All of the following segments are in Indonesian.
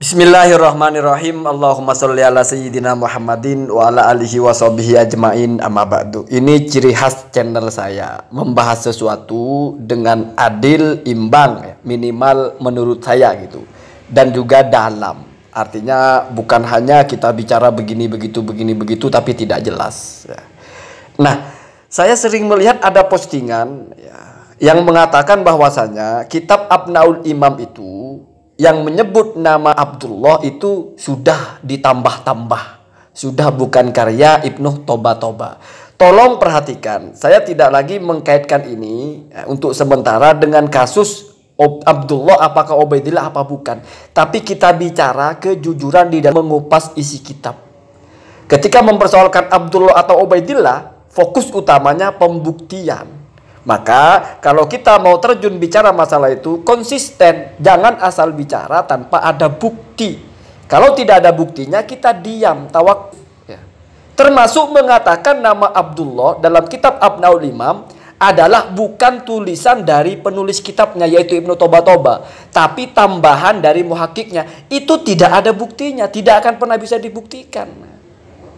Bismillahirrahmanirrahim. Allahumma sholli ala sayyidina Muhammadin wa ala alihi wa ajmain amma ba'du. Ini ciri khas channel saya, membahas sesuatu dengan adil, imbang, ya. minimal menurut saya gitu. Dan juga dalam. Artinya bukan hanya kita bicara begini begitu begini begitu tapi tidak jelas ya. Nah, saya sering melihat ada postingan ya, yang mengatakan bahwasanya kitab Abnaul Imam itu yang menyebut nama Abdullah itu sudah ditambah-tambah. Sudah bukan karya Ibnu Toba-Toba. Tolong perhatikan, saya tidak lagi mengkaitkan ini eh, untuk sementara dengan kasus Abdullah apakah Ubaidillah apa bukan. Tapi kita bicara kejujuran di dalam mengupas isi kitab. Ketika mempersoalkan Abdullah atau Ubaidillah, fokus utamanya pembuktian. Maka kalau kita mau terjun bicara masalah itu konsisten, jangan asal bicara tanpa ada bukti. Kalau tidak ada buktinya kita diam, tawak. Ya. Termasuk mengatakan nama Abdullah dalam kitab Abnaul Imam adalah bukan tulisan dari penulis kitabnya yaitu Ibnu Toba-Toba, tapi tambahan dari muhakiknya. Itu tidak ada buktinya, tidak akan pernah bisa dibuktikan.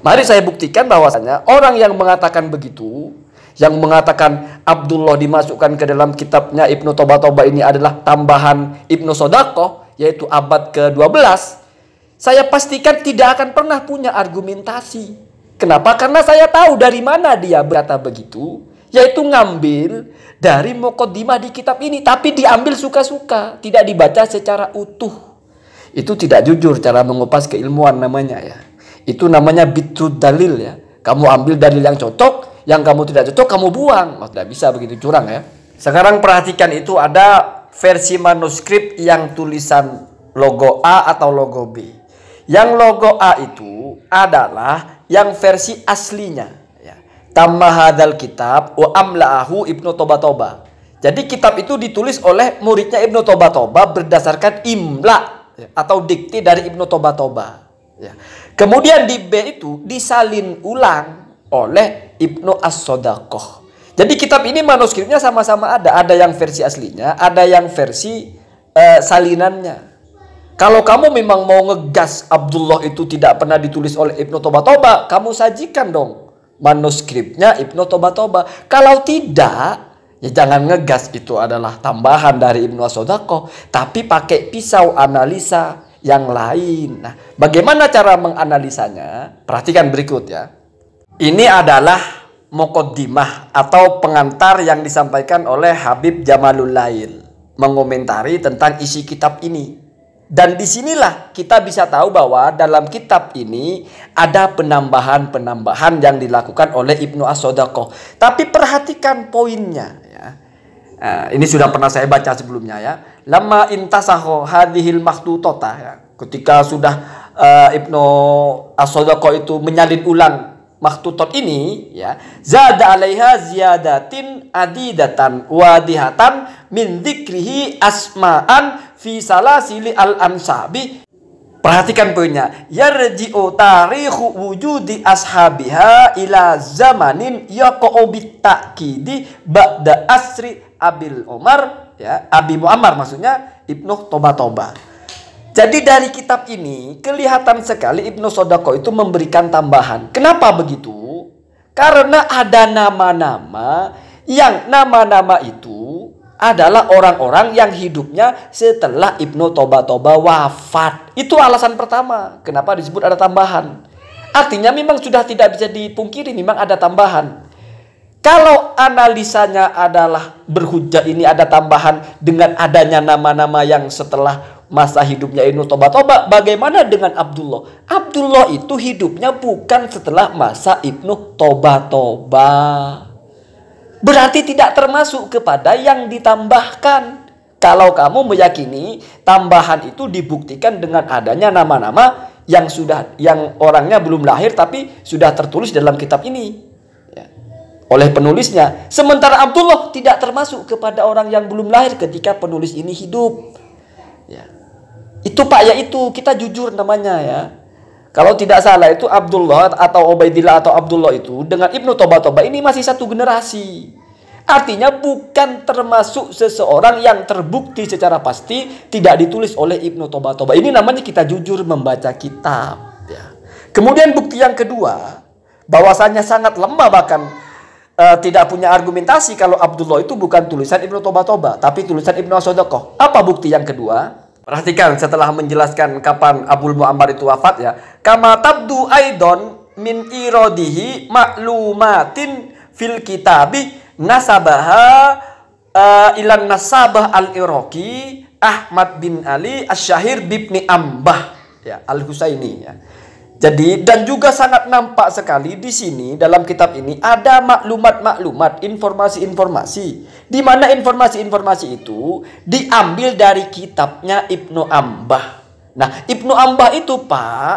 Mari saya buktikan bahwasanya orang yang mengatakan begitu yang mengatakan Abdullah dimasukkan ke dalam kitabnya Ibnu Toba-Toba ini adalah tambahan Ibnu Sodako yaitu abad ke-12 saya pastikan tidak akan pernah punya argumentasi kenapa karena saya tahu dari mana dia berkata begitu yaitu ngambil dari mukaddimah di kitab ini tapi diambil suka-suka tidak dibaca secara utuh itu tidak jujur cara mengupas keilmuan namanya ya itu namanya bitrud dalil ya kamu ambil dalil yang cocok yang kamu tidak cocok kamu buang. Oh, tidak bisa begitu curang ya. Sekarang perhatikan itu ada versi manuskrip yang tulisan logo A atau logo B. Yang logo A itu adalah yang versi aslinya. Ya. Tamma kitab wa amla'ahu ibnu Toba-Toba. Jadi kitab itu ditulis oleh muridnya Ibnu Toba-Toba berdasarkan imla ya, atau dikti dari Ibnu Toba-Toba. Ya. Kemudian di B itu disalin ulang oleh Ibnu As-Sodakoh. Jadi kitab ini manuskripnya sama-sama ada. Ada yang versi aslinya, ada yang versi uh, salinannya. Kalau kamu memang mau ngegas Abdullah itu tidak pernah ditulis oleh Ibnu Toba-Toba, kamu sajikan dong manuskripnya Ibnu Toba-Toba. Kalau tidak, ya jangan ngegas itu adalah tambahan dari Ibnu as Asodako, tapi pakai pisau analisa yang lain. Nah, bagaimana cara menganalisanya? Perhatikan berikut ya. Ini adalah Mokodimah atau pengantar yang disampaikan oleh Habib Jamalul Lail mengomentari tentang isi kitab ini. Dan disinilah kita bisa tahu bahwa dalam kitab ini ada penambahan-penambahan yang dilakukan oleh Ibnu as Asodako. Tapi perhatikan poinnya. Ya. Nah, ini sudah pernah saya baca sebelumnya ya. Lama intasaho hadihil maktutota. Ya. Ketika sudah uh, Ibnu Asodako itu menyalin ulang maktutot ini ya zada alaiha ziyadatin adidatan wadihatan min asma'an fi salasili al ansabi Perhatikan poinnya. Yarji'u tarikhu wujudi ashabiha ila zamanin yaqa'u bitakidi ba'da asri Abil Umar ya Abi Muammar maksudnya Ibnu Toba Toba. Jadi dari kitab ini kelihatan sekali Ibnu Sodako itu memberikan tambahan. Kenapa begitu? Karena ada nama-nama yang nama-nama itu adalah orang-orang yang hidupnya setelah Ibnu Toba Toba wafat. Itu alasan pertama kenapa disebut ada tambahan. Artinya memang sudah tidak bisa dipungkiri memang ada tambahan. Kalau analisanya adalah berhujah ini ada tambahan dengan adanya nama-nama yang setelah masa hidupnya Ibnu Toba Toba. Bagaimana dengan Abdullah? Abdullah itu hidupnya bukan setelah masa Ibnu Toba Toba. Berarti tidak termasuk kepada yang ditambahkan. Kalau kamu meyakini tambahan itu dibuktikan dengan adanya nama-nama yang sudah yang orangnya belum lahir tapi sudah tertulis dalam kitab ini ya. oleh penulisnya. Sementara Abdullah tidak termasuk kepada orang yang belum lahir ketika penulis ini hidup. Ya. Itu Pak ya itu kita jujur namanya ya. Kalau tidak salah itu Abdullah atau Ubaidillah atau Abdullah itu dengan Ibnu Toba Toba ini masih satu generasi. Artinya bukan termasuk seseorang yang terbukti secara pasti tidak ditulis oleh Ibnu Toba Toba. Ini namanya kita jujur membaca kitab. Ya. Kemudian bukti yang kedua bahwasanya sangat lemah bahkan uh, tidak punya argumentasi kalau Abdullah itu bukan tulisan Ibnu Toba Toba tapi tulisan Ibnu Asodokoh. Apa bukti yang kedua? Perhatikan setelah menjelaskan kapan Abul Muammar itu wafat ya. Kama tabdu aidon min irodihi maklumatin fil kitabi nasabaha uh, ilan nasabah al iroki Ahmad bin Ali asyahir bibni Ambah ya Al Husaini ya. Jadi dan juga sangat nampak sekali di sini dalam kitab ini ada maklumat-maklumat, informasi-informasi. Di mana informasi-informasi itu diambil dari kitabnya Ibnu Ambah. Nah, Ibnu Ambah itu Pak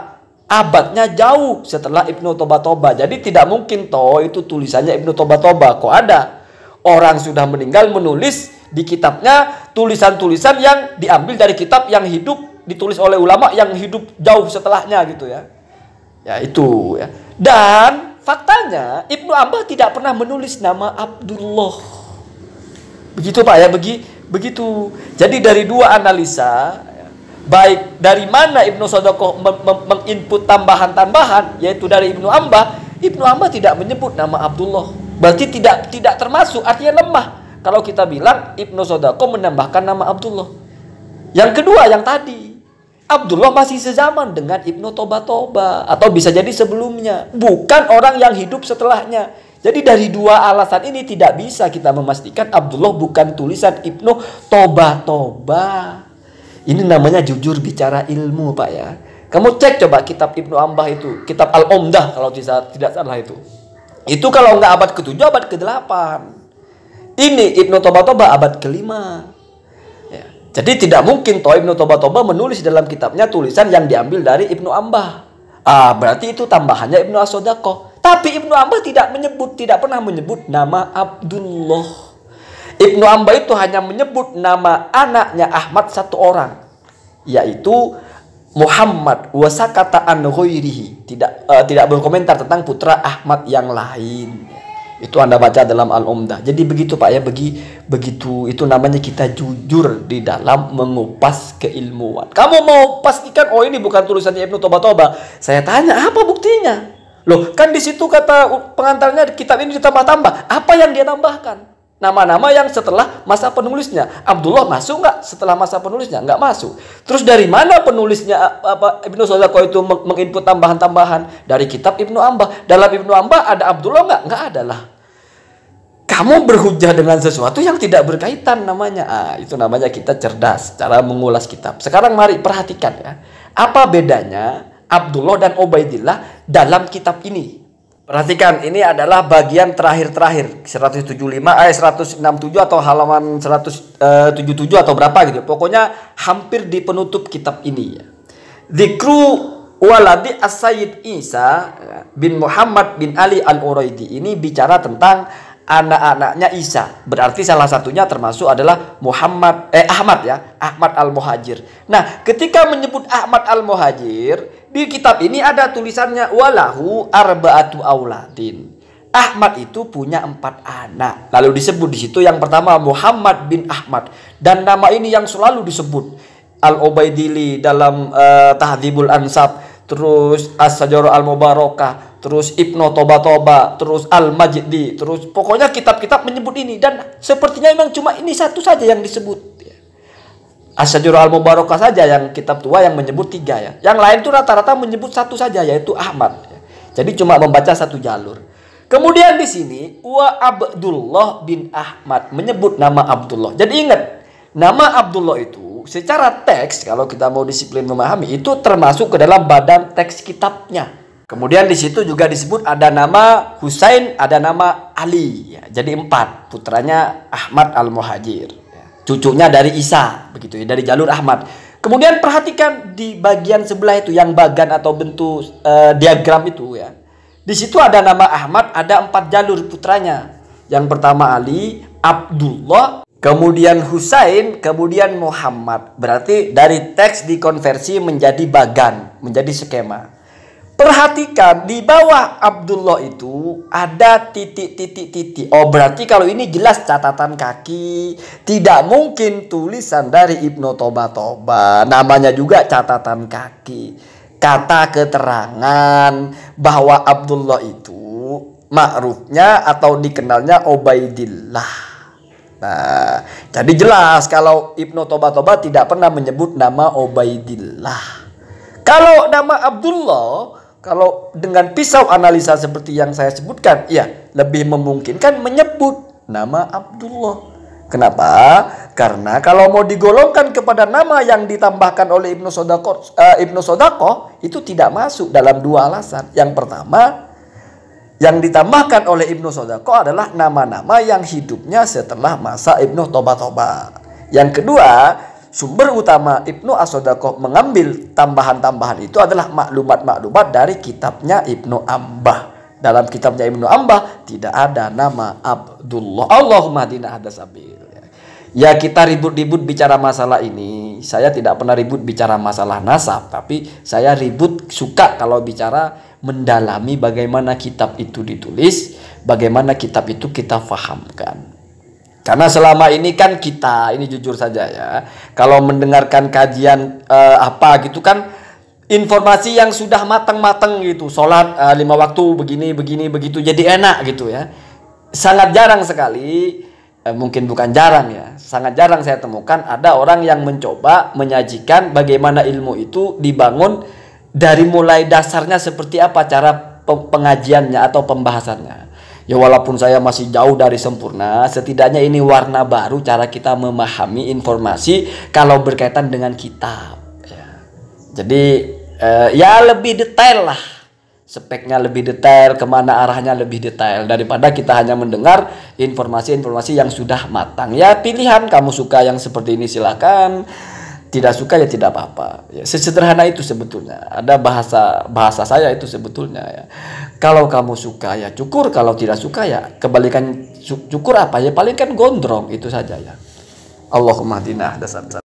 abadnya jauh setelah Ibnu Toba-Toba. Jadi tidak mungkin toh itu tulisannya Ibnu Toba-Toba kok ada. Orang sudah meninggal menulis di kitabnya tulisan-tulisan yang diambil dari kitab yang hidup ditulis oleh ulama yang hidup jauh setelahnya gitu ya. Ya itu ya. Dan faktanya Ibnu Abbas tidak pernah menulis nama Abdullah. Begitu Pak ya, begi, begitu. Jadi dari dua analisa baik dari mana Ibnu Sodokoh menginput tambahan-tambahan yaitu dari Ibnu Amba, Ibnu Amba tidak menyebut nama Abdullah berarti tidak tidak termasuk artinya lemah kalau kita bilang Ibnu Sodokoh menambahkan nama Abdullah yang kedua yang tadi Abdullah masih sezaman dengan Ibnu Toba-Toba atau bisa jadi sebelumnya, bukan orang yang hidup setelahnya. Jadi dari dua alasan ini tidak bisa kita memastikan Abdullah bukan tulisan Ibnu Toba-Toba. Ini namanya jujur bicara ilmu, Pak ya. Kamu cek coba kitab Ibnu Ambah itu, kitab al umdah kalau tidak tidak salah itu. Itu kalau nggak abad ke-7, abad ke-8. Ini Ibnu Toba-Toba abad ke-5. Jadi tidak mungkin toh Ibnu Toba-Toba menulis dalam kitabnya tulisan yang diambil dari Ibnu Ambah. Ah, berarti itu tambahannya Ibnu Asodako. Tapi Ibnu Ambah tidak menyebut, tidak pernah menyebut nama Abdullah. Ibnu Ambah itu hanya menyebut nama anaknya Ahmad satu orang, yaitu Muhammad Wasa kataan ghairihi. Tidak uh, tidak berkomentar tentang putra Ahmad yang lain. Itu Anda baca dalam Al-Umdah. Jadi begitu Pak ya, begitu begitu itu namanya kita jujur di dalam mengupas keilmuan. Kamu mau pastikan oh ini bukan tulisannya Ibnu Toba-Toba. Saya tanya, apa buktinya? Loh, kan di situ kata pengantarnya kitab ini ditambah-tambah. Apa yang dia tambahkan? Nama-nama yang setelah masa penulisnya. Abdullah masuk nggak setelah masa penulisnya? Nggak masuk. Terus dari mana penulisnya apa, Ibnu Sodako itu menginput tambahan-tambahan? Dari kitab Ibnu Ambah. Dalam Ibnu Ambah ada Abdullah nggak? Nggak ada lah. Kamu berhujah dengan sesuatu yang tidak berkaitan namanya. Ah, itu namanya kita cerdas cara mengulas kitab. Sekarang mari perhatikan ya. Apa bedanya Abdullah dan Ubaidillah dalam kitab ini? Perhatikan, ini adalah bagian terakhir-terakhir 175 eh 167 atau halaman 177 eh, atau berapa gitu. Ya. Pokoknya hampir di penutup kitab ini ya. Dikru waladi As-Sayyid Isa bin Muhammad bin Ali Al-Uraidi ini bicara tentang anak-anaknya Isa. Berarti salah satunya termasuk adalah Muhammad eh Ahmad ya, Ahmad Al-Muhajir. Nah, ketika menyebut Ahmad Al-Muhajir di kitab ini ada tulisannya walahu arbaatu auladin. Ahmad itu punya empat anak. Lalu disebut di situ yang pertama Muhammad bin Ahmad dan nama ini yang selalu disebut Al Obaidili dalam uh, Ansab, terus As Sajarul Al Mubarakah, terus Ibnu Toba Toba, terus Al Majdi, terus pokoknya kitab-kitab menyebut ini dan sepertinya memang cuma ini satu saja yang disebut Asyajur Al-Mubarakah saja yang kitab tua yang menyebut tiga ya. Yang lain itu rata-rata menyebut satu saja yaitu Ahmad. Ya. Jadi cuma membaca satu jalur. Kemudian di sini wa Abdullah bin Ahmad menyebut nama Abdullah. Jadi ingat, nama Abdullah itu secara teks kalau kita mau disiplin memahami itu termasuk ke dalam badan teks kitabnya. Kemudian di situ juga disebut ada nama Husain, ada nama Ali. Ya. jadi empat putranya Ahmad Al-Muhajir cucunya dari Isa begitu ya dari jalur Ahmad kemudian perhatikan di bagian sebelah itu yang bagan atau bentuk uh, diagram itu ya di situ ada nama Ahmad ada empat jalur putranya yang pertama Ali Abdullah kemudian Husain kemudian Muhammad berarti dari teks dikonversi menjadi bagan menjadi skema Perhatikan di bawah Abdullah itu ada titik-titik-titik. Oh berarti kalau ini jelas catatan kaki. Tidak mungkin tulisan dari Ibnu Toba Toba. Namanya juga catatan kaki. Kata keterangan bahwa Abdullah itu makrufnya atau dikenalnya Obaidillah. Nah, jadi jelas kalau Ibnu Toba Toba tidak pernah menyebut nama Obaidillah. Kalau nama Abdullah kalau dengan pisau analisa seperti yang saya sebutkan, ya lebih memungkinkan menyebut nama Abdullah. Kenapa? Karena kalau mau digolongkan kepada nama yang ditambahkan oleh Ibnu Sodako, uh, Ibnu Sodako itu tidak masuk dalam dua alasan. Yang pertama, yang ditambahkan oleh Ibnu Sodako adalah nama-nama yang hidupnya setelah masa Ibnu Toba Toba. Yang kedua, sumber utama Ibnu Asodakoh mengambil tambahan-tambahan itu adalah maklumat-maklumat dari kitabnya Ibnu Ambah. Dalam kitabnya Ibnu Ambah tidak ada nama Abdullah. Allahumma dina hadas sabir. Ya kita ribut-ribut bicara masalah ini. Saya tidak pernah ribut bicara masalah nasab, tapi saya ribut suka kalau bicara mendalami bagaimana kitab itu ditulis, bagaimana kitab itu kita fahamkan. Karena selama ini kan kita, ini jujur saja ya, kalau mendengarkan kajian uh, apa gitu kan informasi yang sudah matang-matang gitu, sholat uh, lima waktu begini begini begitu jadi enak gitu ya. Sangat jarang sekali, uh, mungkin bukan jarang ya, sangat jarang saya temukan ada orang yang mencoba menyajikan bagaimana ilmu itu dibangun dari mulai dasarnya seperti apa cara pengajiannya atau pembahasannya. Ya walaupun saya masih jauh dari sempurna, setidaknya ini warna baru cara kita memahami informasi kalau berkaitan dengan kitab. Ya. Jadi eh, ya lebih detail lah speknya lebih detail, kemana arahnya lebih detail daripada kita hanya mendengar informasi-informasi yang sudah matang. Ya pilihan kamu suka yang seperti ini silahkan tidak suka ya tidak apa-apa. Ya, sesederhana itu sebetulnya. Ada bahasa bahasa saya itu sebetulnya ya. Kalau kamu suka ya cukur, kalau tidak suka ya kebalikan cukur apa ya paling kan gondrong itu saja ya. Allahumma dinah dasar.